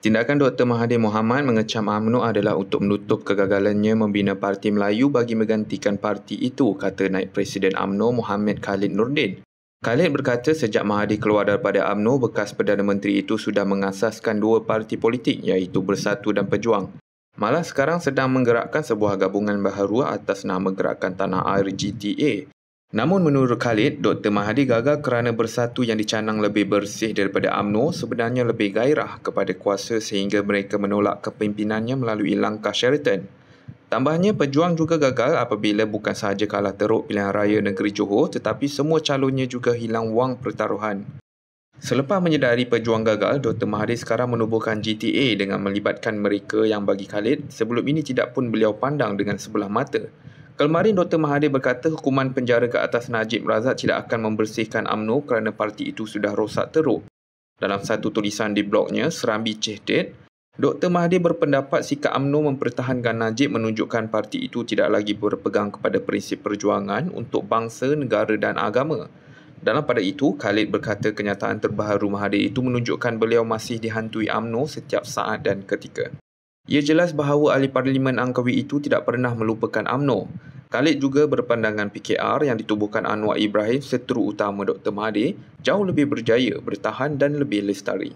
Tindakan Dr. Mahathir Mohamad mengecam UMNO adalah untuk menutup kegagalannya membina Parti Melayu bagi menggantikan parti itu, kata Naib Presiden UMNO Mohamed Khalid Nurdin. Khalid berkata sejak Mahathir keluar daripada UMNO, bekas Perdana Menteri itu sudah mengasaskan dua parti politik iaitu Bersatu dan Pejuang. Malah sekarang sedang menggerakkan sebuah gabungan baharu atas nama Gerakan Tanah Air GTA Namun menurut Khalid, Dr. Mahathir gagal kerana bersatu yang dicanang lebih bersih daripada UMNO sebenarnya lebih gairah kepada kuasa sehingga mereka menolak kepimpinannya melalui langkah Sheraton. Tambahnya, pejuang juga gagal apabila bukan sahaja kalah teruk pilihan raya negeri Johor tetapi semua calonnya juga hilang wang pertaruhan. Selepas menyedari pejuang gagal, Dr. Mahathir sekarang menubuhkan GTA dengan melibatkan mereka yang bagi Khalid sebelum ini tidak pun beliau pandang dengan sebelah mata. Kemarin Dr. Mahathir berkata hukuman penjara ke atas Najib Razak tidak akan membersihkan UMNO kerana parti itu sudah rosak teruk. Dalam satu tulisan di blognya, Serambi Cehdet, Dr. Mahathir berpendapat sikap UMNO mempertahankan Najib menunjukkan parti itu tidak lagi berpegang kepada prinsip perjuangan untuk bangsa, negara dan agama. Dalam pada itu, Khalid berkata kenyataan terbaru Mahathir itu menunjukkan beliau masih dihantui UMNO setiap saat dan ketika. Ia jelas bahawa ahli parlimen Angkawi itu tidak pernah melupakan AMNO. Khalid juga berpandangan PKR yang ditubuhkan Anwar Ibrahim seteru utama Dr. Mahathir jauh lebih berjaya, bertahan dan lebih lestari.